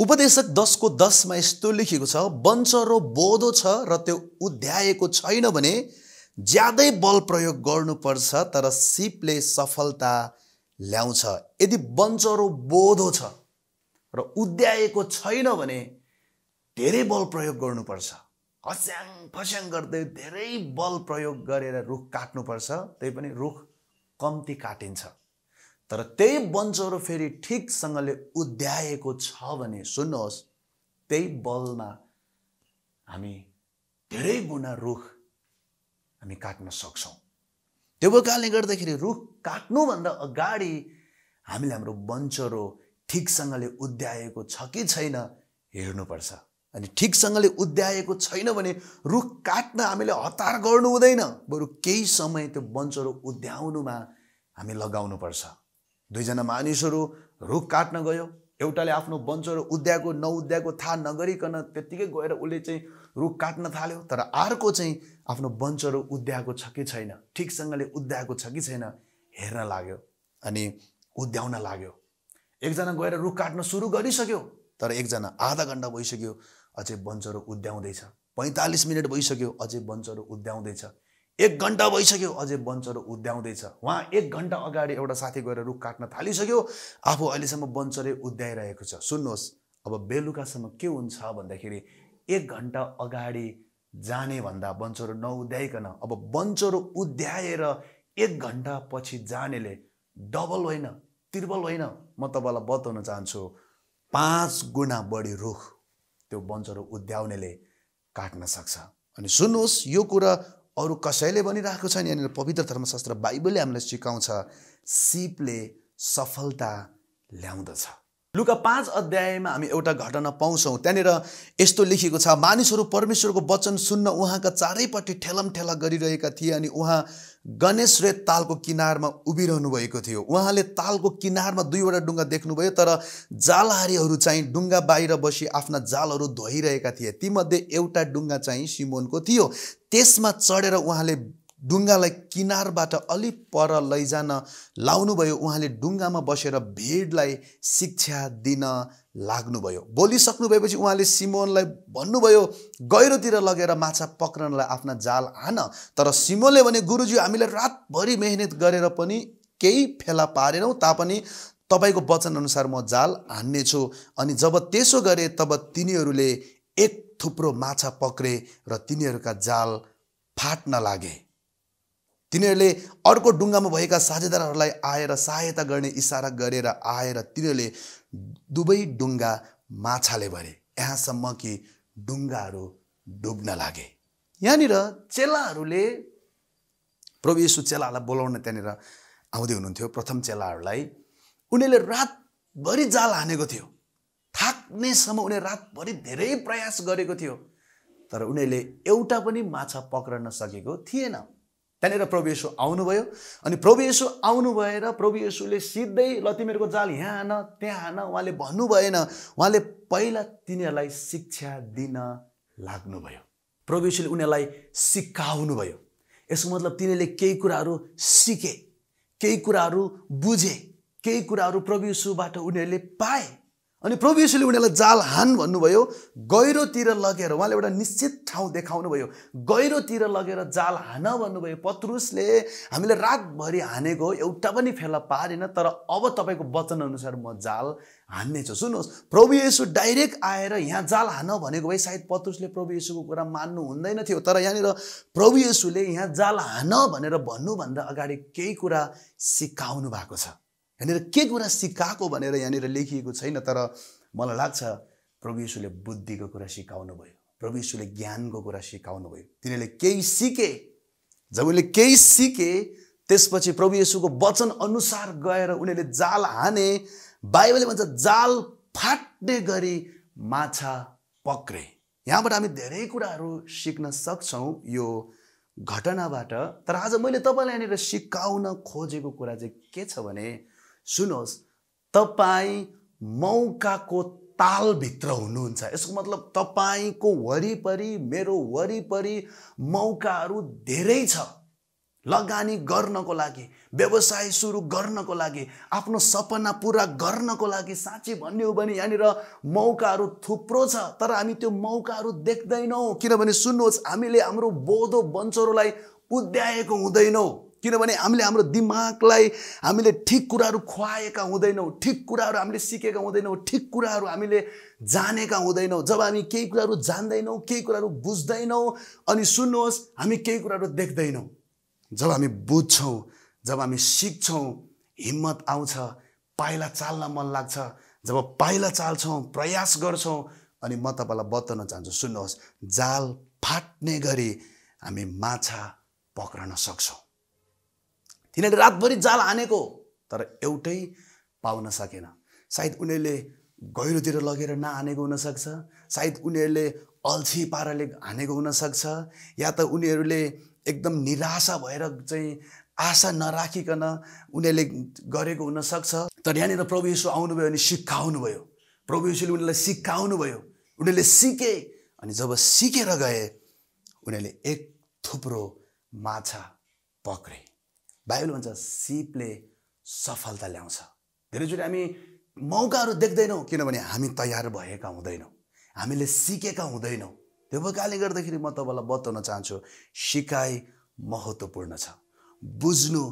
उपदेशक दसको दसमा यस्तो लेखेको छ बञ्चरो बोधो छ र त्यो उध्याएको छैन भने ज्यादै बल प्रयोग गर्नुपर्छ तर सिपले सफलता ल्याउँछ यदि बञ्चरो बोधो छ र उध्याएको छैन भने धेरै बल प्रयोग गर्नुपर्छ हस्याङ फस्याङ गर्दै धेरै बल प्रयोग गरेर रुख काट्नुपर्छ त्यही पनि रुख कम्ती काटिन्छ तर त्यही वनचरो फेरि ठिकसँगले उद्याएको छ भने सुन्नुहोस् त्यही बलमा हामी धेरै गुणा रुख हामी काट्न सक्छौँ त्यो भएको कारणले गर्दाखेरि रुख काट्नुभन्दा अगाडि हामीले हाम्रो बन्चरो ठिकसँगले उद्याएको छ कि छैन हेर्नुपर्छ अनि ठिकसँगले उद्याएको छैन भने रुख काट्न हामीले हतार गर्नु हुँदैन बरु केही समय त्यो वञ्चरो उद्याउनुमा हामी लगाउनुपर्छ दुईजना मानिसहरू रुख काट्न गयो एउटाले आफ्नो बन्चहरू उद्याएको नउद्याएको थाहा नगरिकन त्यत्तिकै गएर उसले चाहिँ रुख काट्न थाल्यो तर अर्को चाहिँ आफ्नो वञ्चरो उद्याएको छ कि छैन ठिकसँगले उद्याएको छ कि छैन हेर्न लाग्यो अनि उद्याउन लाग्यो एकजना गएर रुख काट्न सुरु गरिसक्यो तर एकजना आधा घन्टा भइसक्यो अझै बन्चरो उद्याउँदैछ पैँतालिस मिनट भइसक्यो अझै बन्चरो उद्याउँदैछ एक घन्टा भइसक्यो अझै बन्चरो उद्याउँदैछ उहाँ एक घन्टा अगाडि एउटा साथी गएर रुख काट्न थालिसक्यो आफू अहिलेसम्म बन्चरे उद्याइरहेको छ सुन्नुहोस् अब बेलुकासम्म के हुन्छ भन्दाखेरि एक घन्टा अगाडि जाने भन्दा बन्चरो नउद्याइकन अब बन्चरो उद्याएर एक घन्टा पछि जानेले डबल होइन त्रिबल होइन म तपाईँलाई बताउन चाहन्छु पाँच गुणा बढी रुख त्यो वञ्चहरू उद्याउनेले काट्न सक्छ अनि सुन्नुहोस् यो कुरा अरू कसैले भनिरहेको छैन यहाँनिर पवित्र धर्मशास्त्र बाइबलले हामीलाई सिकाउँछ सिपले सफलता ल्याउँदछ लुका पाँच अध्यायमा हामी एउटा घटना पाउँछौँ त्यहाँनिर यस्तो लेखिएको छ मानिसहरू परमेश्वरको वचन सुन्न उहाँका चारैपट्टि ठेलम ठेला गरिरहेका थिए अनि उहाँ गणेश रेत तालको किनारमा उभिरहनु भएको थियो उहाँले तालको किनारमा दुईवटा डुङ्गा देख्नुभयो तर जालहारीहरू चाहिँ डुङ्गा बाहिर बसी आफ्ना जालहरू धोइरहेका थिए तीमध्ये एउटा डुङ्गा चाहिँ सिमोनको थियो त्यसमा चढेर उहाँले डुङ्गालाई किनारबाट अलि पर लैजान लाउनुभयो उहाँले डुङ्गामा बसेर भेडलाई शिक्षा दिन लाग्नुभयो बोलिसक्नु भएपछि उहाँले सिमोनलाई भन्नुभयो गहिरोतिर लगेर माछा पक्रनलाई आफ्ना जाल हान तर सिमोनले भने गुरुजी हामीले रातभरि मेहनत गरेर पनि केही फेला पारेनौँ तापनि तपाईँको वचनअनुसार म जाल हान्नेछु अनि जब त्यसो गरे तब तिनीहरूले एक थुप्रो माछा पक्रे र तिनीहरूका जाल फाट्न लागे तिनीहरूले अर्को डुङ्गामा भएका साझेदारहरूलाई आएर सहायता गर्ने इसारा गरेर आएर तिनीहरूले दुवै डुङ्गा माछाले भरे यहाँसम्म कि डुङ्गाहरू डुब्न लागे यहाँनिर चेलाहरूले प्रभु यसु चेलाहरूलाई बोलाउन त्यहाँनिर आउँदै हुनुहुन्थ्यो प्रथम चेलाहरूलाई उनीहरूले रातभरि जाल हानेको थियो थाक्नेसम्म उनीहरू रातभरि धेरै प्रयास गरेको थियो तर उनीहरूले एउटा पनि माछा पक्रन सकेको थिएन त्यहाँनिर प्रभु यसो आउनुभयो अनि प्रभु यसो आउनु भएर प्रभु यसोले सिधै लतिमेरको जाल यहाँ आन त्यहाँ आन उहाँले भन्नुभएन उहाँले पहिला तिनीहरूलाई शिक्षा दिन लाग्नुभयो प्रभु यसोले उनीहरूलाई सिकाउनुभयो यसको मतलब तिनीहरूले केही कुराहरू सिके केही कुराहरू बुझे केही कुराहरू प्रभु यसोबाट उनीहरूले पाए अनि प्रभु यसुले उनीहरूलाई जाल हान भन्नुभयो गहिरोतिर लगेर उहाँले एउटा निश्चित ठाउँ देखाउनुभयो गहिरोतिर लगेर जाल हान भन्नुभयो पत्रुसले हामीले रातभरि हानेको एउटा पनि फेला पारेन तर अब तपाईँको वचनअनुसार म जाल हान्नेछु सुन्नुहोस् प्रभु येसु डाइरेक्ट आएर यहाँ जाल हान भनेको भए सायद पत्रुसले प्रभु येसुको कुरा मान्नु हुँदैन थियो तर यहाँनिर प्रभु येसुले यहाँ जाल हान भनेर भन्नुभन्दा अगाडि केही कुरा सिकाउनु भएको छ यहाँनिर के कुरा सिकाएको भनेर यहाँनिर लेखिएको छैन तर मलाई लाग्छ प्रभु यीशुले बुद्धिको कुरा सिकाउनु भयो प्रभु यीशुले ज्ञानको कुरा सिकाउनु भयो तिनीहरूले केही सिके जब उनले केही सिके त्यसपछि प्रभु यीशुको वचन अनुसार गएर उनीहरूले जाल हाने बाइबलले भन्छ जाल फाट्ने गरी माछा पक्रे यहाँबाट हामी धेरै कुराहरू सिक्न सक्छौँ यो घटनाबाट तर आज मैले तपाईँलाई यहाँनिर सिकाउन खोजेको कुरा चाहिँ के छ भने सुन्नुहोस् तपाईँ मौकाको तालभित्र हुनुहुन्छ यसको मतलब तपाईँको वरिपरि मेरो वरिपरि मौकाहरू धेरै छ लगानी गर्नको लागि व्यवसाय सुरु गर्नको लागि आफ्नो सपना पुरा गर्नको लागि साँच्ची भन्ने हो भने यहाँनिर मौकाहरू थुप्रो छ तर हामी त्यो मौकाहरू देख्दैनौँ किनभने सुन्नुहोस् हामीले हाम्रो बोधो बन्चरोलाई उद्याएको हुँदैनौँ किनभने हामीले हाम्रो दिमागलाई हामीले ठिक कुराहरू खुवाएका हुँदैनौँ ठिक कुराहरू हामीले सिकेका हुँदैनौँ ठिक कुराहरू हामीले जानेका हुँदैनौँ जब हामी केही कुराहरू जान्दैनौँ केही कुराहरू बुझ्दैनौँ अनि सुन्नुहोस् हामी केही कुराहरू देख्दैनौँ जब हामी बुझ्छौँ जब हामी सिक्छौँ हिम्मत आउँछ पाइला चाल्न मन लाग्छ जब पाइला चाल्छौँ प्रयास गर्छौँ अनि म तपाईँलाई बताउन चाहन्छु सुन्नुहोस् जाल फाट्ने गरी हामी माछा पक्रन सक्छौँ तिनीहरूले रातभरि जाल हानेको तर एउटै पाउन सकेन सायद उनीहरूले गहिरोतिर लगेर नहानेको हुनसक्छ सायद उनीहरूले अल्छी पाराले हानेको हुनसक्छ या त उनीहरूले एकदम निराशा भएर चाहिँ आशा नराखिकन उनीहरूले गरेको हुनसक्छ तर यहाँनिर प्रभु यसो आउनुभयो अनि सिकाउनुभयो प्रभु यसोले उनीहरूलाई सिकाउनुभयो उनीहरूले सिके अनि जब सिकेर गए उनीहरूले एक थुप्रो माछा पक्रे बाइबल भन्छ सिपले सफलता ल्याउँछ धेरैचोटि हामी मौकाहरू देख्दैनौँ किनभने हामी तयार भएका हुँदैनौँ हामीले सिकेका हुँदैनौँ त्यो कारणले गर्दाखेरि म तपाईँलाई बताउन चाहन्छु सिकाइ महत्त्वपूर्ण छ बुझ्नु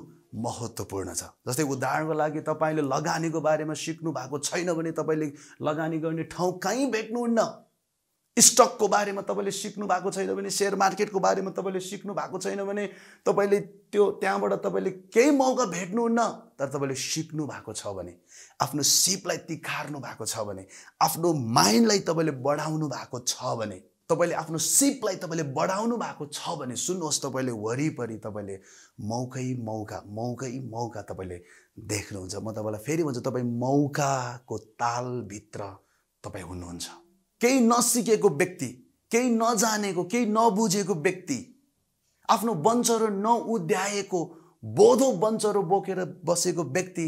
महत्त्वपूर्ण छ जस्तै उदाहरणको लागि तपाईँले लगानीको बारेमा सिक्नु भएको छैन भने तपाईँले लगानी गर्ने ठाउँ कहीँ भेट्नुहुन्न स्टकको बारेमा तपाईँले सिक्नु भएको छैन भने सेयर मार्केटको बारेमा तपाईँले सिक्नु भएको छैन भने तपाईँले त्यो त्यहाँबाट तपाईँले केही मौका भेट्नुहुन्न तर तपाईँले सिक्नु भएको छ भने आफ्नो सिपलाई तिखार्नु भएको छ भने आफ्नो माइन्डलाई तपाईँले बढाउनु भएको छ भने तपाईँले आफ्नो सिपलाई तपाईँले बढाउनु भएको छ भने सुन्नुहोस् तपाईँले वरिपरि तपाईँले मौकै मौका मौकै मौका तपाईँले देख्नुहुन्छ म तपाईँलाई फेरि भन्छु तपाईँ मौकाको तालभित्र तपाईँ हुनुहुन्छ केही नसिकेको व्यक्ति केही नजानेको केही नबुझेको व्यक्ति आफ्नो बन्चरो नउद्याएको बोधो बन्चरो बोकेर बसेको व्यक्ति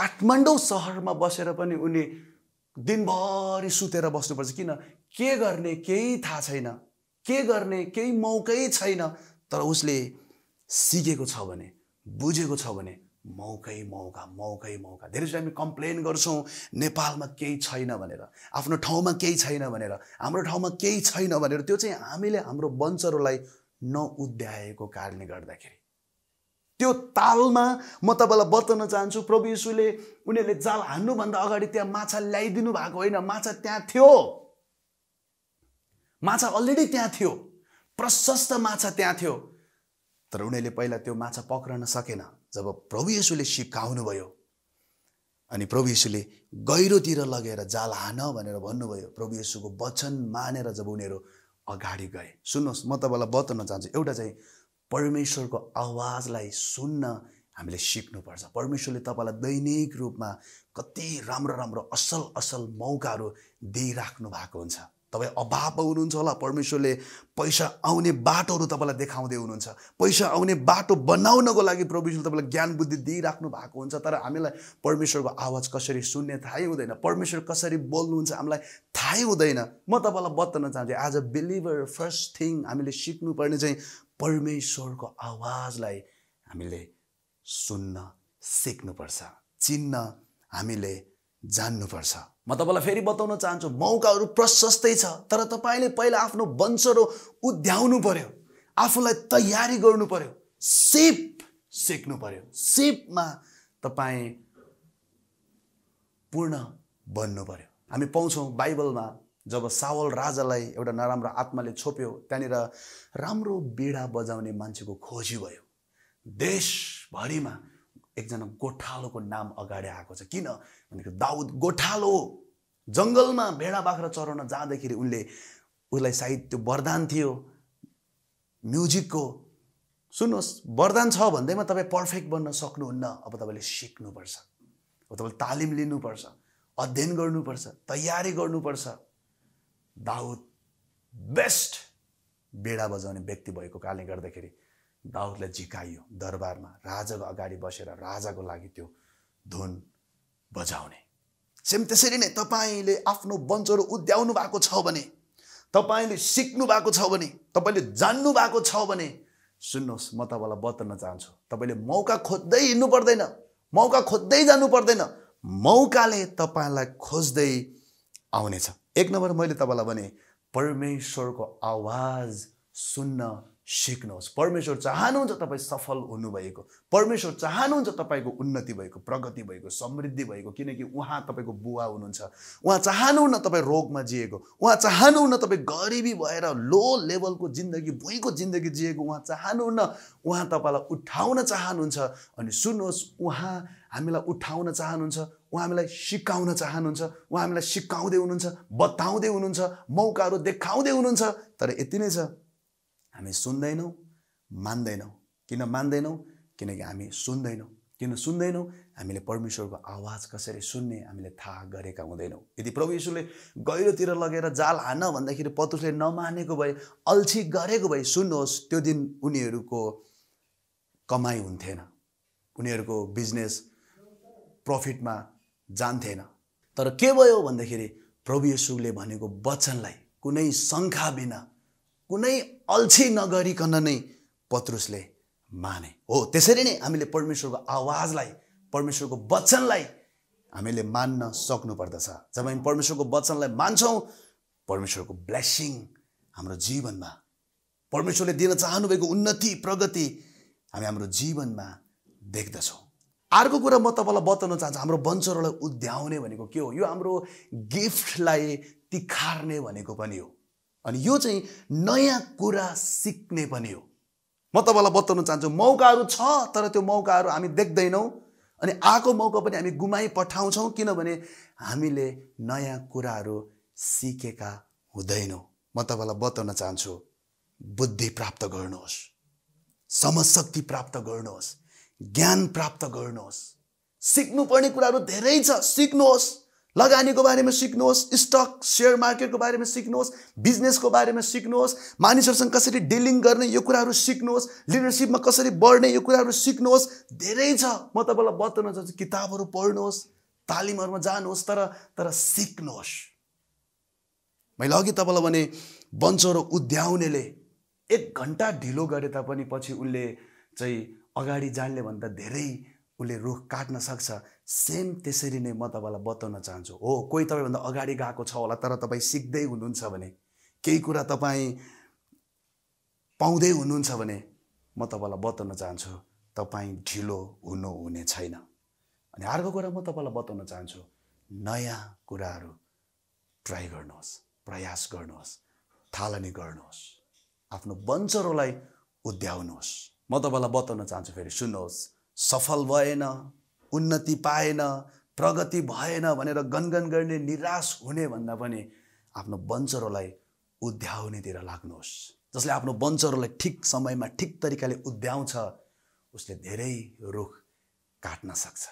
काठमाडौँ सहरमा बसेर पनि उनी दिनभरि सुतेर बस्नुपर्छ किन के गर्ने केही थाहा छैन के गर्ने केही मौकै छैन तर उसले सिकेको छ भने बुझेको छ भने मौकै मौका मौकै मौका धेरै चाहिँ हामी कम्प्लेन गर्छौँ नेपालमा केही छैन भनेर आफ्नो ठाउँमा केही छैन भनेर हाम्रो ठाउँमा केही छैन भनेर त्यो चाहिँ हामीले हाम्रो वञ्चहरूलाई नउद्याएको कारणले गर्दाखेरि त्यो तालमा म तपाईँलाई बताउन चाहन्छु प्रभु यीशुले उनीहरूले जाल हान्नुभन्दा अगाडि त्यहाँ माछा ल्याइदिनु भएको होइन माछा त्यहाँ थियो माछा अलरेडी त्यहाँ थियो प्रशस्त माछा त्यहाँ थियो तर उनीहरूले पहिला त्यो माछा पक्रन सकेन जब प्रभु यसुले सिकाउनुभयो अनि प्रभु यसुले गहिरोतिर लगेर जाल हान भनेर भन्नुभयो प्रभु यसुको वचन मानेर जब उनीहरू अगाडि गए सुन्नुहोस् म तपाईँलाई बताउन चाहन्छु एउटा चाहिँ परमेश्वरको आवाजलाई सुन्न हामीले सिक्नुपर्छ परमेश्वरले तपाईँलाई दैनिक रूपमा कति राम्रो राम्रो असल असल मौकाहरू दिइराख्नु भएको हुन्छ तपाईँ अभावमा हुनुहुन्छ होला परमेश्वरले पैसा आउने बाटोहरू तपाईँलाई देखाउँदै हुनुहुन्छ पैसा आउने बाटो बनाउनको लागि परमेश्वरले तपाईँलाई ज्ञान बुद्धि दिइराख्नु भएको हुन्छ तर हामीलाई परमेश्वरको आवाज कसरी सुन्ने थाहै हुँदैन परमेश्वर कसरी बोल्नुहुन्छ हामीलाई थाहै हुँदैन म तपाईँलाई बताउन चाहन्छु as a believer first thing हामीले सिक्नुपर्ने चाहिँ परमेश्वरको आवाजलाई हामीले सुन्न सिक्नुपर्छ चिन्न हामीले जान्नुपर्छ म तपाईँलाई फेरि बताउन चाहन्छु मौकाहरू प्रशस्तै छ तर तपाईँले पहिला आफ्नो वंशरो उद्याउनु पर्यो आफूलाई तयारी गर्नु पर्यो सिप सिक्नु पर्यो सिपमा तपाईँ पूर्ण बन्नु पर्यो हामी पाउँछौँ बाइबलमा जब सावल राजालाई एउटा नराम्रो आत्माले छोप्यो त्यहाँनिर राम्रो बिडा बजाउने मान्छेको खोजी भयो देशभरिमा एकजना गोठालोको नाम अगाडि आएको छ किन भनेको दाउद गोठालो जङ्गलमा भेडा बाख्रा चराउन जाँदाखेरि उनले उसलाई सायद त्यो वरदान थियो म्युजिकको सुन्नुहोस् वरदान छ भन्दैमा तपाईँ पर्फेक्ट बन्न सक्नुहुन्न अब तपाईँले सिक्नुपर्छ अब तपाईँले तालिम लिनुपर्छ अध्ययन गर्नुपर्छ तयारी गर्नुपर्छ दाउद बेस्ट बेडा बजाउने व्यक्ति भएको कारणले गर्दाखेरि दाउदलाई झिकाइयो दरबारमा राजाको अगाडि बसेर राजाको लागि त्यो धुन बजाउने सेम त्यसरी नै तपाईँले आफ्नो वञ्चहरू उद्याउनु भएको छ भने तपाईँले सिक्नु भएको छ भने तपाईँले जान्नु भएको छ भने सुन्नुहोस् म तपाईँलाई बताउन चाहन्छु तपाईँले मौका खोज्दै हिँड्नु पर्दैन मौका खोज्दै जानु पर्दैन मौकाले तपाईँलाई खोज्दै आउनेछ एक नम्बर मैले तपाईँलाई भने परमेश्वरको आवाज सुन्न सिक्नुहोस् परमेश्वर चाहनुहुन्छ तपाईँ सफल हुनुभएको परमेश्वर चाहनुहुन्छ तपाईँको उन्नति भएको प्रगति भएको समृद्धि भएको किनकि उहाँ तपाईँको बुवा हुनुहुन्छ उहाँ चाहनुहुन्न तपाईँ रोगमा जिएको उहाँ चाहनुहुन्न तपाईँ गरिबी भएर लो लेभलको जिन्दगी भुइँको जिन्दगी जिएको उहाँ चाहनुहुन्न उहाँ तपाईँलाई उठाउन चाहनुहुन्छ अनि सुन्नुहोस् उहाँ हामीलाई उठाउन चाहनुहुन्छ उहाँ हामीलाई सिकाउन चाहनुहुन्छ उहाँ हामीलाई सिकाउँदै हुनुहुन्छ बताउँदै हुनुहुन्छ मौकाहरू देखाउँदै हुनुहुन्छ तर यति नै छ हामी सुन्दैनौँ मान्दैनौँ किन मान्दैनौँ किनकि हामी सुन्दैनौँ किन सुन्दैनौँ हामीले परमेश्वरको आवाज कसरी सुन्ने हामीले थाहा गरेका हुँदैनौँ यदि प्रभु यीशुले गहिरोतिर लगेर जाल हान भन्दाखेरि पत्रुसले नमानेको भए अल्छी गरेको भए सुन्नुहोस् त्यो दिन उनीहरूको कमाइ हुन्थेन उनीहरूको बिजनेस प्रफिटमा जान्थेन तर के भयो भन्दाखेरि प्रभु यसुले भनेको वचनलाई कुनै शङ्खा बिना कुनै अल्छी नगरिकन नै पत्रुसले माने हो त्यसरी नै हामीले परमेश्वरको आवाजलाई परमेश्वरको वचनलाई हामीले मान्न सक्नुपर्दछ जब हामी परमेश्वरको वचनलाई मान्छौँ परमेश्वरको ब्लेसिङ हाम्रो जीवनमा परमेश्वरले दिन चाहनुभएको उन्नति प्रगति हामी हाम्रो जीवनमा देख्दछौँ अर्को कुरा म तपाईँलाई बताउन चाहन्छु हाम्रो वंशहरूलाई उद्याउने भनेको के हो यो हाम्रो गिफ्टलाई तिखार्ने भनेको पनि हो अनि यो चाहिँ नयाँ कुरा सिक्ने पनि हो म तपाईँलाई बताउन चाहन्छु मौकाहरू छ तर त्यो मौकाहरू हामी देख्दैनौँ अनि आएको मौका पनि हामी गुमाइ पठाउँछौँ किनभने हामीले नयाँ कुराहरू सिकेका हुँदैनौँ म तपाईँलाई बताउन चाहन्छु बुद्धि प्राप्त गर्नुहोस् समशक्ति प्राप्त गर्नुहोस् ज्ञान प्राप्त गर्नुहोस् सिक्नुपर्ने कुराहरू धेरै छ सिक्नुहोस् लगानीको बारेमा सिक्नुहोस् स्टक सेयर मार्केटको बारेमा सिक्नुहोस् बिजनेसको बारेमा सिक्नुहोस् मानिसहरूसँग कसरी डिलिङ गर्ने यो कुराहरू सिक्नुहोस् लिडरसिपमा कसरी बढ्ने यो कुराहरू सिक्नुहोस् धेरै छ म तपाईँलाई बताउन चाहन्छु किताबहरू पढ्नुहोस् तालिमहरूमा जानुहोस् तर तर सिक्नुहोस् मैले अघि तपाईँलाई भने बन्चरो उद्याउनेले एक घन्टा ढिलो गरे तापनि पछि उनले चाहिँ अगाडि जान्ने भन्दा धेरै उसले रुख काट्न सक्छ सेम त्यसरी नै म तपाईँलाई बताउन चाहन्छु हो कोही तपाईँभन्दा अगाडि गएको छ होला तर तपाईँ सिक्दै हुनुहुन्छ भने केही कुरा तपाईँ पाउँदै हुनुहुन्छ भने म तपाईँलाई बताउन चाहन्छु तपाईँ ढिलो हुनुहुने छैन अनि अर्को कुरा म तपाईँलाई बताउन चाहन्छु नयाँ कुराहरू ट्राई गर्नुहोस् प्रयास गर्नुहोस् थालनी गर्नुहोस् आफ्नो वञ्चरोलाई उद्याउनुहोस् म तपाईँलाई बताउन चाहन्छु फेरि सुन्नुहोस् सफल भएन उन्नति पाएन प्रगति भएन भनेर गनगन गर्ने निराश हुने भन्दा पनि आफ्नो वञ्चरोलाई उद्याउनेतिर लाग्नुहोस् जसले आफ्नो वञ्चरोलाई ठिक समयमा ठिक तरिकाले उद्याउँछ उसले धेरै रुख काट्न सक्छ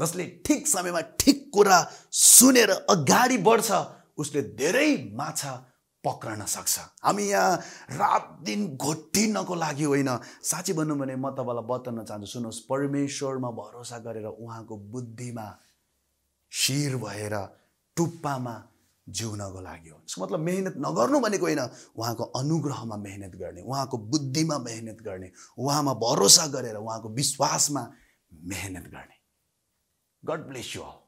जसले ठिक समयमा ठिक कुरा सुनेर अगाडि बढ्छ उसले धेरै माछा पक्रन सक्छ हामी यहाँ रात दिन घोटिनको लागि होइन साँच्ची भन्नु भने म तपाईँलाई बताउन चाहन्छु सुन्नुहोस् परमेश्वरमा भरोसा गरेर उहाँको बुद्धिमा शिर भएर टुप्पामा जिउनको लागि हो यसको मतलब मेहनत नगर्नु भनेको होइन उहाँको अनुग्रहमा मेहनत गर्ने उहाँको बुद्धिमा मेहनत गर्ने उहाँमा भरोसा गरेर उहाँको विश्वासमा मेहनत गर्ने गड ब्लेस यु अल